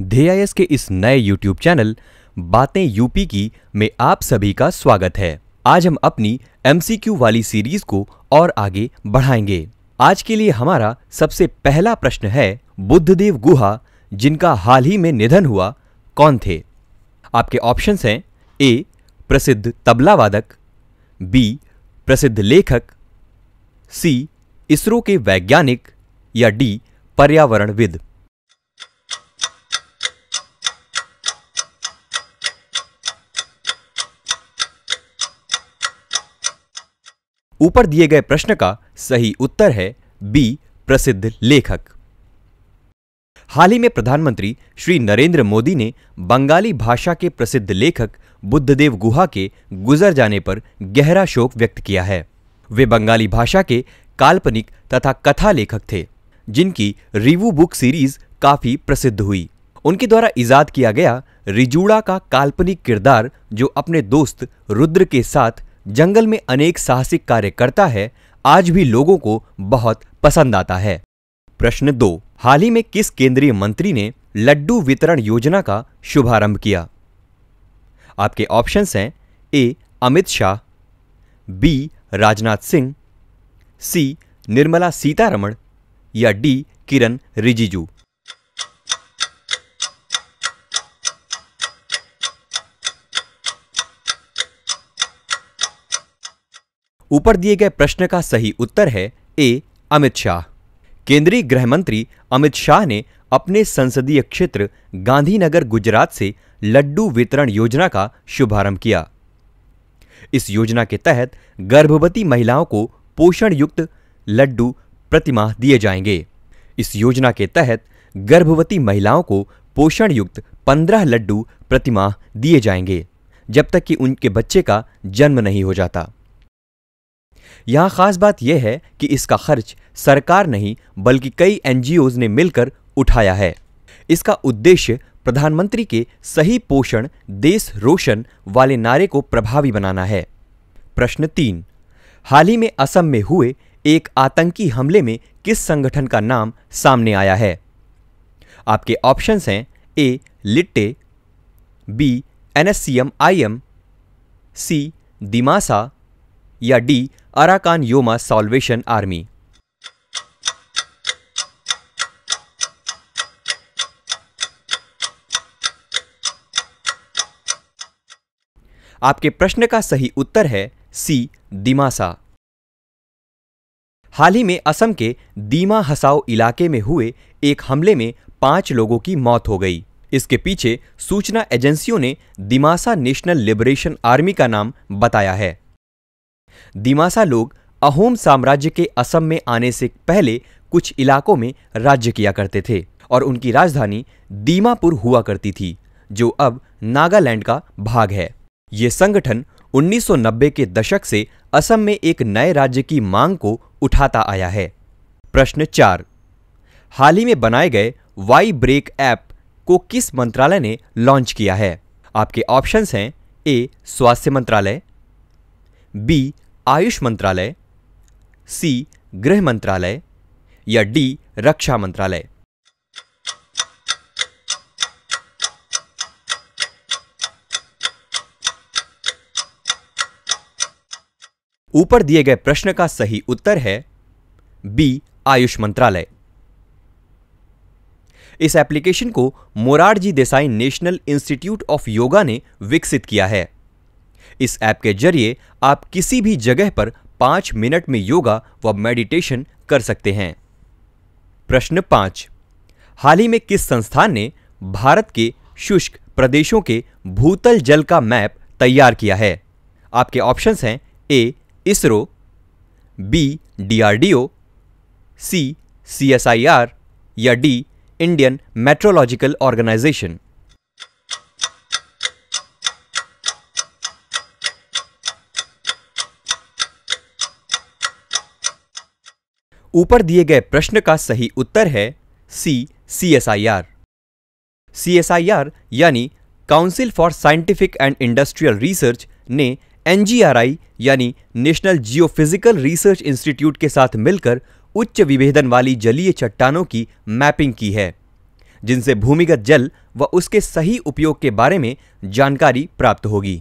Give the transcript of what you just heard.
धीआईएस के इस नए यूट्यूब चैनल बातें यूपी की में आप सभी का स्वागत है आज हम अपनी एमसीक्यू वाली सीरीज को और आगे बढ़ाएंगे आज के लिए हमारा सबसे पहला प्रश्न है बुद्धदेव गुहा जिनका हाल ही में निधन हुआ कौन थे आपके ऑप्शंस हैं ए प्रसिद्ध तबला वादक बी प्रसिद्ध लेखक सी इसरो के वैज्ञानिक या डी पर्यावरणविद ऊपर दिए गए प्रश्न का सही उत्तर है बी प्रसिद्ध लेखक हाल ही में प्रधानमंत्री श्री नरेंद्र मोदी ने बंगाली भाषा के प्रसिद्ध लेखक बुद्धदेव गुहा के गुजर जाने पर गहरा शोक व्यक्त किया है वे बंगाली भाषा के काल्पनिक तथा कथा लेखक थे जिनकी रिव्यू बुक सीरीज काफी प्रसिद्ध हुई उनके द्वारा ईजाद किया गया रिजूड़ा का काल्पनिक किरदार जो अपने दोस्त रुद्र के साथ जंगल में अनेक साहसिक कार्य करता है आज भी लोगों को बहुत पसंद आता है प्रश्न दो हाल ही में किस केंद्रीय मंत्री ने लड्डू वितरण योजना का शुभारंभ किया आपके ऑप्शंस हैं A Amit Shah B Rajnath Singh C Nirmala Sitharaman या डी किरण रिजिजू ऊपर दिए गए प्रश्न का सही उत्तर है ए अमित शाह केंद्रीय गृह मंत्री अमित शाह ने अपने संसदीय क्षेत्र गांधीनगर गुजरात से लड्डू वितरण योजना का शुभारंभ किया इस योजना के तहत गर्भवती महिलाओं को पोषण युक्त लड्डू प्रतिमाह दिए जाएंगे इस योजना के तहत गर्भवती महिलाओं को पोषण युक्त पंद्रह लड्डू प्रतिमाह दिए जाएंगे जब तक कि उनके बच्चे का जन्म नहीं हो जाता यहाँ खास बात यह है कि इसका खर्च सरकार नहीं बल्कि कई एन ने मिलकर उठाया है इसका उद्देश्य प्रधानमंत्री के सही पोषण देश रोशन वाले नारे को प्रभावी बनाना है प्रश्न तीन हाल ही में असम में हुए एक आतंकी हमले में किस संगठन का नाम सामने आया है आपके ऑप्शंस हैं A LTTE B N I M C Dimasa या D Arakan Yoma salvation army आपके प्रश्न का सही उत्तर है सी दिमासा हाल ही में असम के दीमा हसाओ इलाके में हुए एक हमले में पांच लोगों की मौत हो गई इसके पीछे सूचना एजेंसियों ने दिमासा नेशनल लिबरेशन आर्मी का नाम बताया है दिमासा लोग अहोम साम्राज्य के असम में आने से पहले कुछ इलाकों में राज्य किया करते थे और उनकी राजधानी दीमापुर हुआ करती थी जो अब नागालैंड का भाग है ये संगठन 1990 के दशक से असम में एक नए राज्य की मांग को उठाता आया है प्रश्न चार हाल ही में बनाए गए वाई ब्रेक ऐप को किस मंत्रालय ने लॉन्च किया है आपके ऑप्शंस हैं ए स्वास्थ्य मंत्रालय बी आयुष मंत्रालय सी गृह मंत्रालय या डी रक्षा मंत्रालय ऊपर दिए गए प्रश्न का सही उत्तर है बी आयुष मंत्रालय इस एप्लीकेशन को Morarji Desai national institute of Yoga ने विकसित किया है इस ऐप के जरिए आप किसी भी जगह पर पांच मिनट में योगा व मेडिटेशन कर सकते हैं प्रश्न पांच हाल ही में किस संस्थान ने भारत के शुष्क प्रदेशों के भूतल जल का मैप तैयार किया है आपके ऑप्शंस हैं A ISRO B DRDO C CSIR या डी इंडियन मेट्रोलॉजिकल ऑर्गेनाइजेशन ऊपर दिए गए प्रश्न का सही उत्तर है सी सी एस आई आर सी एस आई आर यानी council for scientific and industrial research ने एन जी आर आई यानी नेशनल जियोफिजिकल रिसर्च इंस्टीट्यूट के साथ मिलकर उच्च विभेदन वाली जलीय चट्टानों की मैपिंग की है जिनसे भूमिगत जल व उसके सही उपयोग के बारे में जानकारी प्राप्त होगी